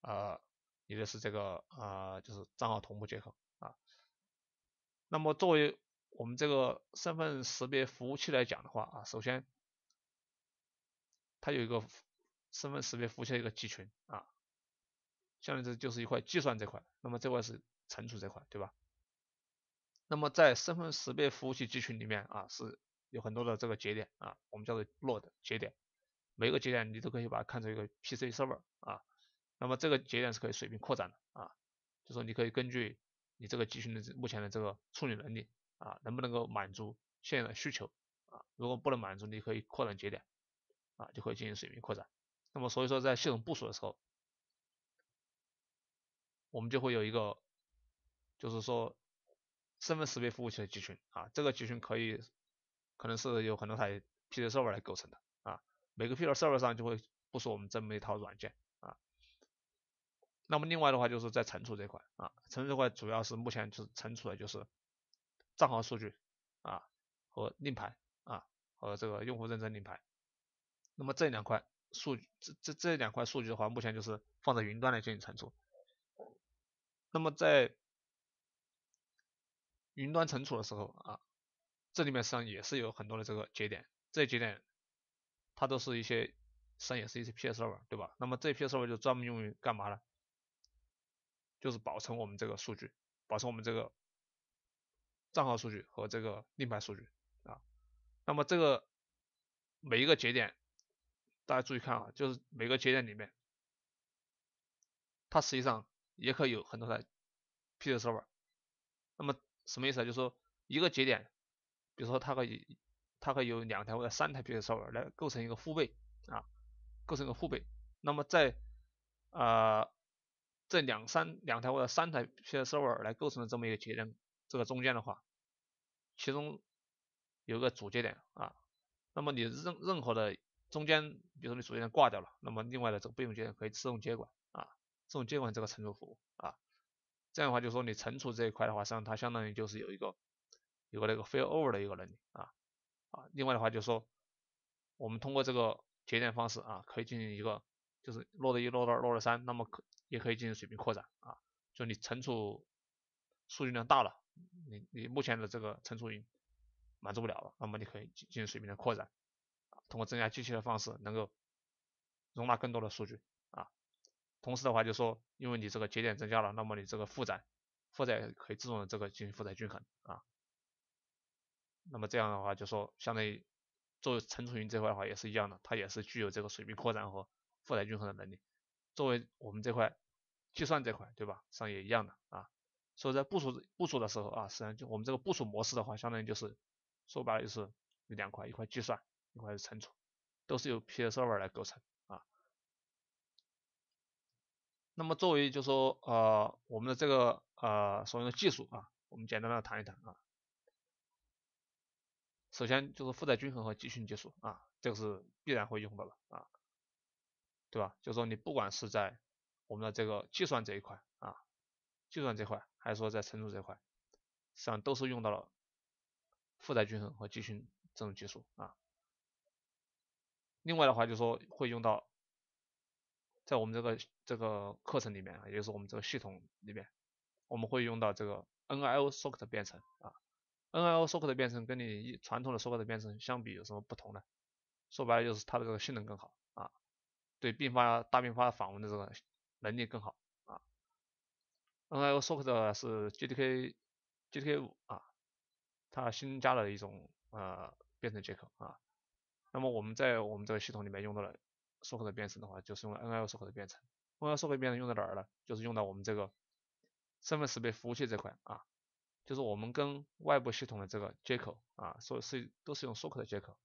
啊，一类是这个啊，就是账号同步接口。那么作为我们这个身份识别服务器来讲的话啊，首先它有一个身份识别服务器的一个集群啊，下面这就是一块计算这块，那么这块是存储这块，对吧？那么在身份识别服务器集群里面啊，是有很多的这个节点啊，我们叫做 node 节点，每个节点你都可以把它看成一个 PC server 啊，那么这个节点是可以水平扩展的啊，就说你可以根据你这个集群的目前的这个处理能力啊，能不能够满足现有的需求啊？如果不能满足，你可以扩展节点啊，就可以进行水平扩展。那么所以说，在系统部署的时候，我们就会有一个，就是说，身份识别服务器的集群啊，这个集群可以可能是有很多台 PC 设备来构成的啊，每个 PC 设备上就会部署我们这么一套软件啊。那么另外的话就是在存储这块啊，存储这块主要是目前就是存储的就是账号数据啊和令牌啊和这个用户认证令牌，那么这两块数这这这两块数据的话，目前就是放在云端来进行存储。那么在云端存储的时候啊，这里面实际上也是有很多的这个节点，这节点它都是一些，实际上也是一些 P S server 对吧？那么这 P S server 就专门用于干嘛呢？就是保存我们这个数据，保存我们这个账号数据和这个令牌数据啊。那么这个每一个节点，大家注意看啊，就是每个节点里面，它实际上也可以有很多台 P S Server。那么什么意思啊？就是说一个节点，比如说它可以，它可以有两台或者三台 P S Server 来构成一个父辈啊，构成一个父辈。那么在啊。这两三两台或者三台 P s Server 来构成的这么一个节点，这个中间的话，其中有个主节点啊，那么你任任何的中间，比如说你主节点挂掉了，那么另外的这个备用节点可以自动接管啊，自动接管这个存储服务啊，这样的话就说你存储这一块的话，实际上它相当于就是有一个有个那个 Fail Over 的一个能力啊啊，另外的话就说我们通过这个节点方式啊，可以进行一个就是落 d 一落二落 d 三，那么可也可以进行水平扩展啊，就你存储数据量大了，你你目前的这个存储云满足不了了，那么你可以进进行水平的扩展，通过增加机器的方式能够容纳更多的数据啊。同时的话就说，因为你这个节点增加了，那么你这个负载负载可以自动的这个进行负载均衡啊。那么这样的话就说，相当于做存储云这块的话也是一样的，它也是具有这个水平扩展和负载均衡的能力。作为我们这块计算这块，对吧？上也一样的啊，所以在部署部署的时候啊，实际上就我们这个部署模式的话，相当于就是说白了就是有两块，一块计算，一块是存储，都是由 PServer 来构成啊。那么作为就说呃我们的这个呃所用的技术啊，我们简单的谈一谈啊。首先就是负载均衡和集群技术啊，这个是必然会用到的啊。对吧？就说你不管是在我们的这个计算这一块啊，计算这块，还是说在存储这块，实际上都是用到了负载均衡和集群这种技术啊。另外的话，就说会用到在我们这个这个课程里面啊，也就是我们这个系统里面，我们会用到这个 NIO Socket 编程啊。NIO Socket 编程跟你传统的 Socket 编程相比有什么不同呢？说白了就是它的性能更好。对并发大并发访问的这种能力更好啊。NIO Socket 是 JDK G d k 五啊，它新加了一种呃编程接口啊。那么我们在我们这个系统里面用到了 Socket 编程的话，就是用 NIO Socket 编程。NIO Socket 编程用到哪儿呢？就是用到我们这个身份识别服务器这块啊，就是我们跟外部系统的这个接口啊，所以是都是用 Socket 的接口。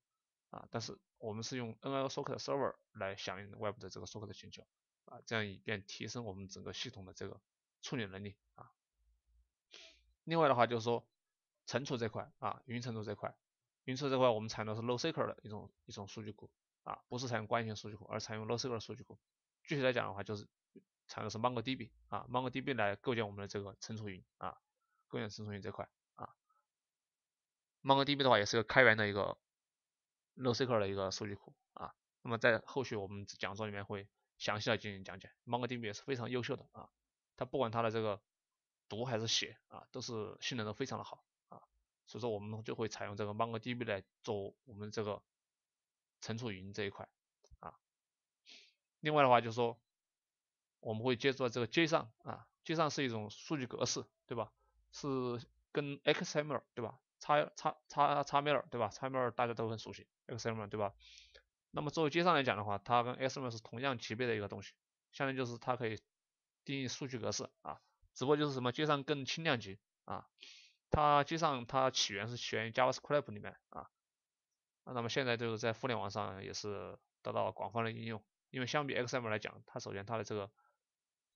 啊，但是我们是用 NIO Socket Server 来响应外部的这个 Socket 的请求，啊，这样以便提升我们整个系统的这个处理能力啊。另外的话就是说，存储这块啊，云存储这块，云存储这块我们采用的是 NoSQL 的一种一种数据库啊，不是采用关系型数据库，而采用 NoSQL 的数据库。具体来讲的话，就是采用是 MongoDB 啊，MongoDB 来构建我们的这个存储云啊，构建存储云这块啊。MongoDB 的话也是个开源的一个。NoSQL 的一个数据库啊，那么在后续我们讲座里面会详细的进行讲解。MongoDB 也是非常优秀的啊，它不管它的这个读还是写啊，都是性能都非常的好啊，所以说我们就会采用这个 MongoDB 来做我们这个存储云这一块啊。另外的话就是说，我们会接触到这个 JSON 啊，JSON 是一种数据格式对吧？是跟 XML 对吧？X X X XML 对吧？XML 大家都很熟悉。XML 对吧？那么作为接上来讲的话，它跟 XML 是同样级别的一个东西。下面就是它可以定义数据格式啊，只不过就是什么接上更轻量级啊。它接上它起源是起源于 JavaScript 里面啊。那么现在就是在互联网上也是得到广泛的应用，因为相比 XML 来讲，它首先它的这个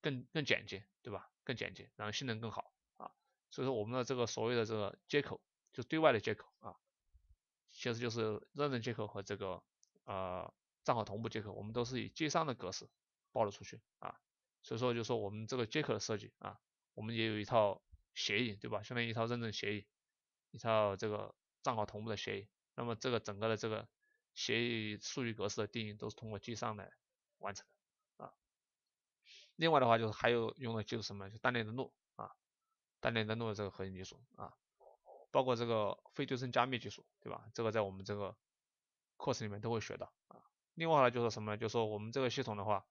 更更简洁，对吧？更简洁，然后性能更好啊。所以说我们的这个所谓的这个接口，就对外的接口啊。其实就是认证接口和这个呃账号同步接口，我们都是以 JSON 的格式暴露出去啊，所以说就说我们这个接口的设计啊，我们也有一套协议对吧？相当于一套认证协议，一套这个账号同步的协议，那么这个整个的这个协议数据格式的定义都是通过 JSON 来完成的啊。另外的话就是还有用的就是什么单链登录啊，单链登录的这个核心技术啊。包括这个非对称加密技术，对吧？这个在我们这个课程里面都会学到啊。另外呢，就是什么呢？就是说我们这个系统的话，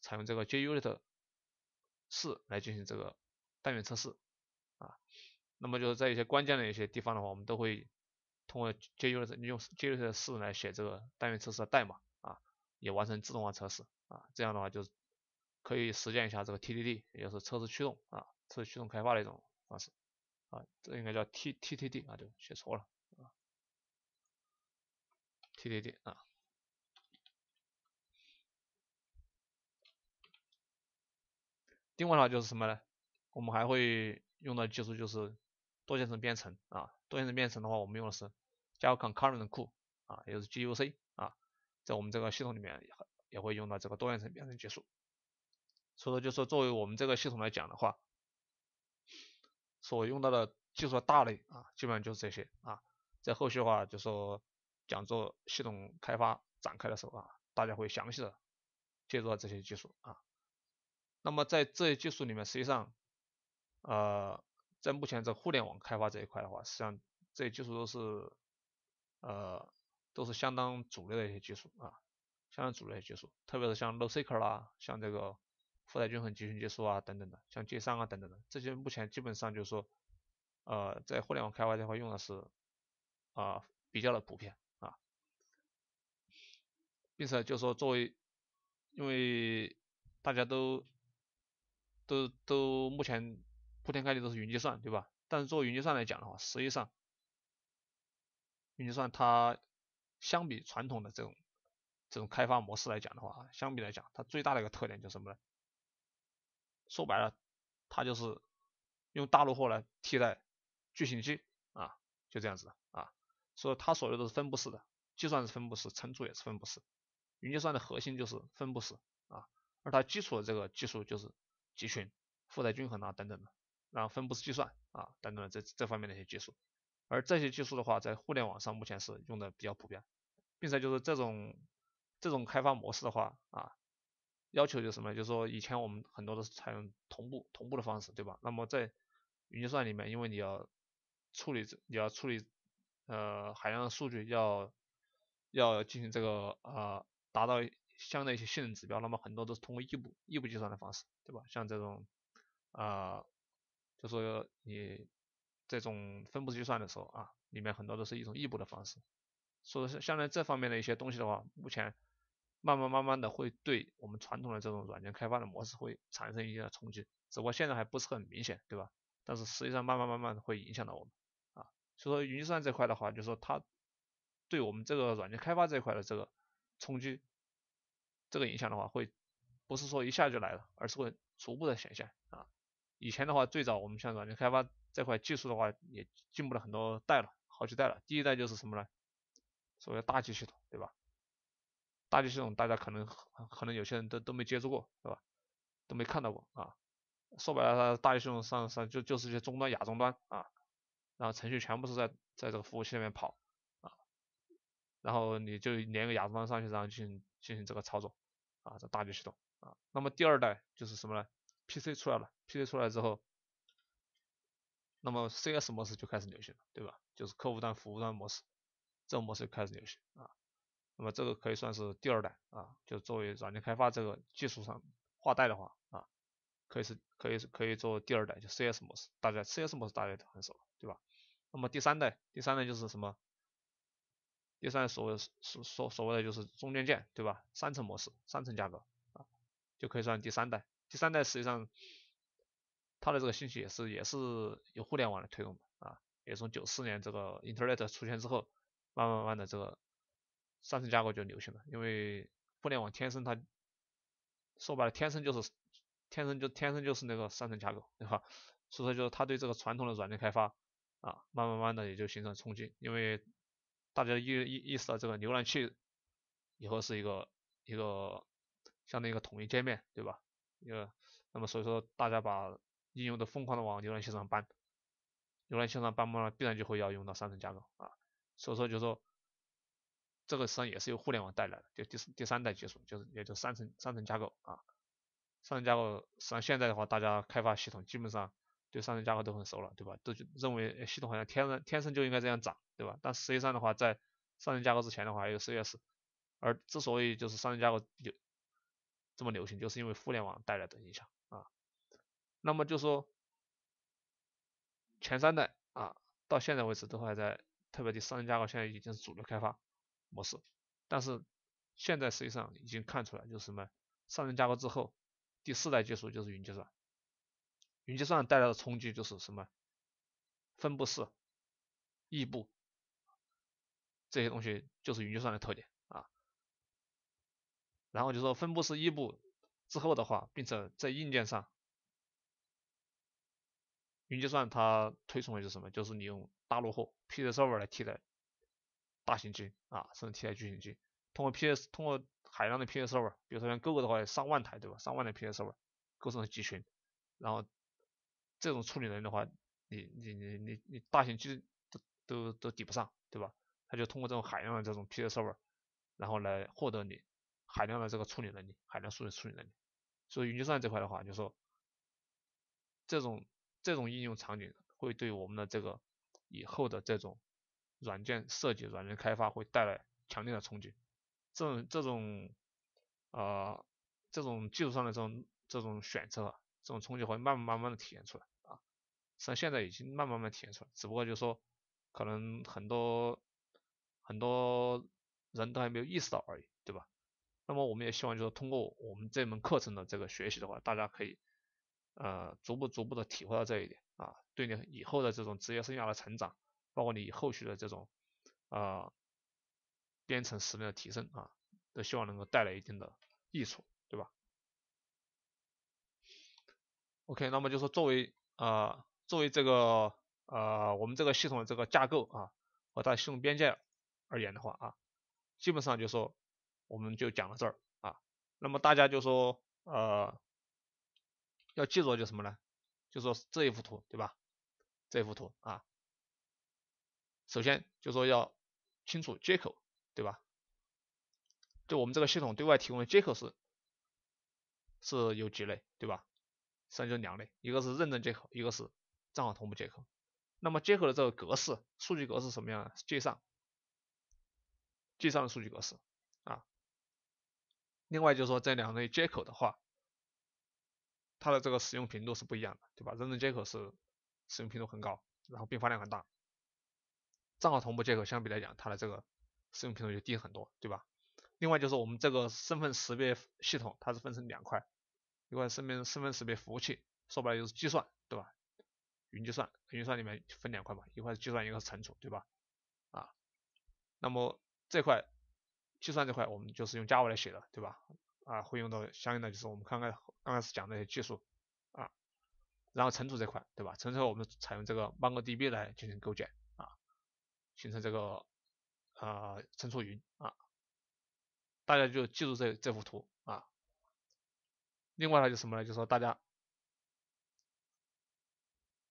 采用这个 JUnit 四来进行这个单元测试啊。那么就是在一些关键的一些地方的话，我们都会通过 JUnit 你用 JUnit 四来写这个单元测试的代码啊，也完成自动化测试啊。这样的话就是可以实践一下这个 TDD，也就是测试驱动啊，测试驱动开发的一种方式。啊，这应该叫 T T T D 啊，对，写错了啊，T T D 啊。另外的话就是什么呢？我们还会用到技术就是多线程编程啊，多线程编程的话，我们用的是 Java c o n c u r r e n t 库啊，也就是 g U C 啊，在我们这个系统里面也会用到这个多线程编程技术。所以说，就说作为我们这个系统来讲的话。所用到的技术的大类啊，基本上就是这些啊。在后续的话就说讲座系统开发展开的时候啊，大家会详细的介绍这些技术啊。那么在这些技术里面，实际上，呃，在目前这互联网开发这一块的话，实际上这些技术都是呃都是相当主流的一些技术啊，相当主流的技术，特别是像 NoSQL 啦，像这个。负载均衡、集群技术啊，等等的，像 J 上啊，等等的，这些目前基本上就是说，呃，在互联网开发这块用的是啊比较的普遍啊，并且就是说，作为因为大家都都都目前铺天盖地都是云计算，对吧？但是作为云计算来讲的话，实际上云计算它相比传统的这种这种开发模式来讲的话，相比来讲，它最大的一个特点就是什么呢？说白了，它就是用大陆货来替代巨型机啊，就这样子的啊，所以它所有都是分布式的，计算是分布式，存储也是分布式，云计算的核心就是分布式啊，而它基础的这个技术就是集群、负载均衡啊等等的，然后分布式计算啊等等的这这方面的一些技术，而这些技术的话，在互联网上目前是用的比较普遍，并且就是这种这种开发模式的话啊。要求就是什么？就是说以前我们很多都是采用同步同步的方式，对吧？那么在云计算里面，因为你要处理你要处理呃海量数据，要要进行这个呃达到相对一些性能指标，那么很多都是通过异步异步计算的方式，对吧？像这种啊，就说你这种分布计算的时候啊，里面很多都是一种异步的方式。所以像在这方面的一些东西的话，目前。慢慢慢慢的会对我们传统的这种软件开发的模式会产生一定的冲击，只不过现在还不是很明显，对吧？但是实际上慢慢慢慢的会影响到我们啊，所以说云计算这块的话，就是说它对我们这个软件开发这块的这个冲击，这个影响的话，会不是说一下就来了，而是会逐步的显现啊。以前的话，最早我们像软件开发这块技术的话，也进步了很多代了，好几代了。第一代就是什么呢？所谓大机系统，对吧？大型系统大家可能可能有些人都都没接触过，对吧？都没看到过啊。说白了，它大型系统上上就就是一些终端、亚终端啊，然后程序全部是在在这个服务器那边跑啊，然后你就连个亚终端上去，然后进行进行这个操作啊，这大型系统啊。那么第二代就是什么呢？PC 出来了，PC 出来之后，那么 CS 模式就开始流行了，对吧？就是客户端、服务端模式，这个模式开始流行啊。那么这个可以算是第二代啊，就作为软件开发这个技术上划代的话啊，可以是，可以是，可以做第二代，就 C/S 模式，大家 C/S 模式大家都很熟对吧？那么第三代，第三代就是什么？第三代所谓所所所谓的就是中间件，对吧？三层模式，三层架构啊，就可以算第三代。第三代实际上它的这个兴起也是也是由互联网来推动的啊，也从九四年这个 Internet 出现之后，慢慢慢的这个。三层架构就流行了，因为互联网天生它，说白了天生就是，天生就天生就是那个三层架构，对吧？所以说就是它对这个传统的软件开发啊，慢慢慢的也就形成冲击，因为大家意意意识到这个浏览器以后是一个一个相当于一个统一界面，对吧？一个，那么所以说大家把应用都疯狂的往浏览器上搬，浏览器上搬完了必然就会要用到三层架构啊，所以说就说。这个实际上也是由互联网带来的，就第第三代技术，就是也就三层三层架构啊，三层架构，实际上现在的话，大家开发系统基本上对三层架构都很熟了，对吧？都认为系统好像天然天生就应该这样长，对吧？但实际上的话，在三层架构之前的话，还有 C/S，而之所以就是三层架构有这么流行，就是因为互联网带来的影响啊。那么就说前三代啊，到现在为止都还在，特别第三层架构现在已经是主流开发。模式，但是现在实际上已经看出来，就是什么上层架构之后，第四代技术就是云计算。云计算带来的冲击就是什么分布式、异步这些东西，就是云计算的特点啊。然后就说分布式异步之后的话，并且在硬件上，云计算它推崇的就是什么，就是你用大落后 P C Server 来替代。大型机啊，甚至 T I 巨型机，通过 P S，通过海量的 P S Server，比如说像 Google 的话，上万台，对吧？上万台 P S Server 构成集群，然后这种处理能力的话，你你你你你大型机都都都抵不上，对吧？它就通过这种海量的这种 P S Server，然后来获得你海量的这个处理能力，海量数据处理能力。所以云计算这块的话，就说这种这种应用场景会对我们的这个以后的这种。软件设计、软件开发会带来强烈的冲击，这种、这种、呃、这种技术上的这种、这种选择，这种冲击会慢慢慢慢的体现出来啊，像现在已经慢慢慢体现出来，只不过就是说，可能很多很多人都还没有意识到而已，对吧？那么我们也希望就是通过我们这门课程的这个学习的话，大家可以呃逐步逐步的体会到这一点啊，对你以后的这种职业生涯的成长。包括你后续的这种啊编程实力的提升啊，都希望能够带来一定的益处，对吧？OK，那么就说作为啊作为这个呃我们这个系统的这个架构啊和它系统边界而言的话啊，基本上就说我们就讲到这儿啊，那么大家就说呃要记住就什么呢？就说这一幅图对吧？这幅图啊。首先就说要清楚接口，对吧？就我们这个系统对外提供的接口是是有几类，对吧？实际上就两类，一个是认证接口，一个是账号同步接口。那么接口的这个格式，数据格式什么样？介绍，介绍数据格式啊。另外就说这两类接口的话，它的这个使用频度是不一样的，对吧？认证接口是使用频度很高，然后并发量很大。账号同步接口相比来讲，它的这个使用频率就低很多，对吧？另外就是我们这个身份识别系统，它是分成两块，一块身份身份识别服务器，说白了就是计算，对吧？云计算，云计算里面分两块嘛，一块是计算，一块存储，对吧？啊，那么这块计算这块，我们就是用 Java 来写的，对吧？啊，会用到相应的就是我们刚刚刚开始讲那些技术啊，然后存储这块，对吧？存储我们采用这个 MongoDB 来进行构建。形成这个啊，存储云啊，大家就记住这这幅图啊。另外呢，就什么呢？就说大家，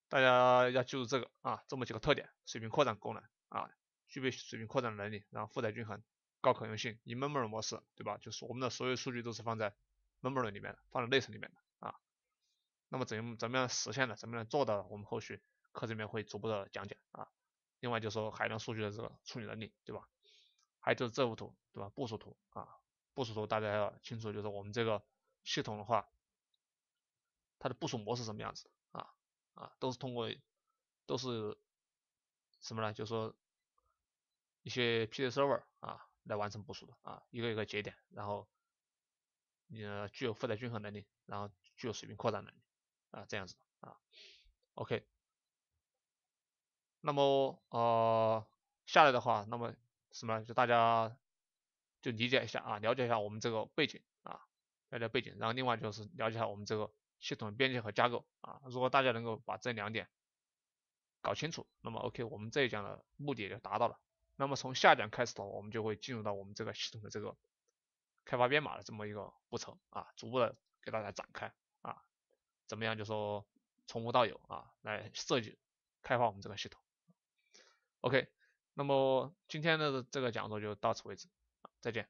大家要记住这个啊，这么几个特点：水平扩展功能啊，具备水平扩展能力，然后负载均衡，高可用性，In Memory 模式，对吧？就是我们的所有数据都是放在 Memory 里面的，放在内存里面的啊。那么怎怎么样实现的？怎么样做到的？我们后续课里面会逐步的讲解啊。另外就是说海量数据的这个处理能力，对吧？还有就是这幅图，对吧？部署图啊，部署图大家要清楚，就是我们这个系统的话，它的部署模式什么样子啊？啊，都是通过都是什么呢？就是说一些 PServer 啊来完成部署的啊，一个一个节点，然后你呢具有负载均衡能力，然后具有水平扩展能力啊，这样子啊。OK。那么呃下来的话，那么什么就大家就理解一下啊，了解一下我们这个背景啊，了解背景，然后另外就是了解一下我们这个系统的边界和架构啊。如果大家能够把这两点搞清楚，那么 OK，我们这一讲的目的也就达到了。那么从下讲开始的话，我们就会进入到我们这个系统的这个开发编码的这么一个过程啊，逐步的给大家展开啊，怎么样就说从无到有啊来设计开发我们这个系统。OK，那么今天的这个讲座就到此为止，再见。